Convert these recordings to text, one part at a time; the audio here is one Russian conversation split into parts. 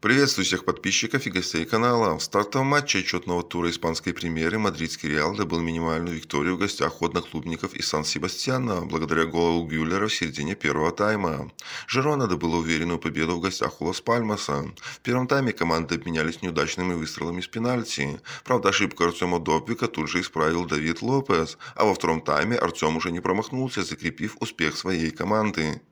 Приветствую всех подписчиков и гостей канала. В стартовом матче отчетного тура испанской премьеры мадридский Реал добыл минимальную викторию в гостях одноклубников из Сан-Себастьяна благодаря голу Гюллера в середине первого тайма. Жерона добыла уверенную победу в гостях у Лас-Пальмаса. В первом тайме команды обменялись неудачными выстрелами с пенальти. Правда, ошибку Артема Добвика тут же исправил Давид Лопес, а во втором тайме Артем уже не промахнулся, закрепив успех своей команды.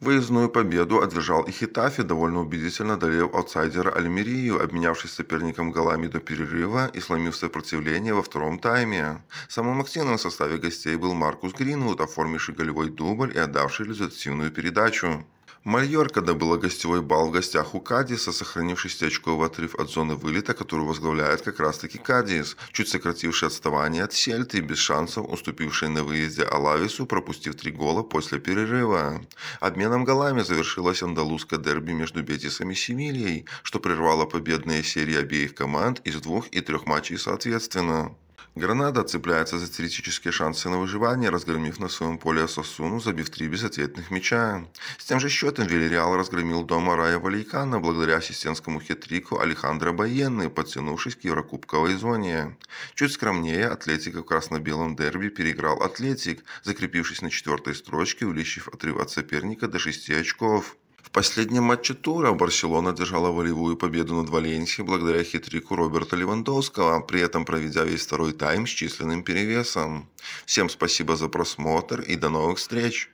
Выездную победу одержал и Хитафи, довольно убедительно одолев аутсайдера Альмерию, обменявшись соперником голами до перерыва и сломив сопротивление во втором тайме. Самым активным в составе гостей был Маркус Гринвуд, оформивший голевой дубль и отдавший результативную передачу. Мальорка добыла гостевой бал в гостях у Кадиса, сохранивший очковый отрыв от зоны вылета, которую возглавляет как раз-таки Кадис, чуть сокративший отставание от Сельты и без шансов уступивший на выезде Алавису, пропустив три гола после перерыва. Обменом голами завершилось андалузское дерби между Бетисом и Семильей, что прервало победные серии обеих команд из двух и трех матчей соответственно. Гранада цепляется за теоретические шансы на выживание, разгромив на своем поле Сосуну, забив три безответных мяча. С тем же счетом Вильяреал разгромил дома Рая Валейкана благодаря ассистентскому хитрику Алехандро Байенны, подтянувшись к Еврокубковой зоне. Чуть скромнее Атлетика в красно-белом дерби переиграл Атлетик, закрепившись на четвертой строчке, увеличив отрыв от соперника до шести очков. В последнем матче тура Барселона одержала волевую победу над Валенсией благодаря хитрику Роберта Левандовского, при этом проведя весь второй тайм с численным перевесом. Всем спасибо за просмотр и до новых встреч!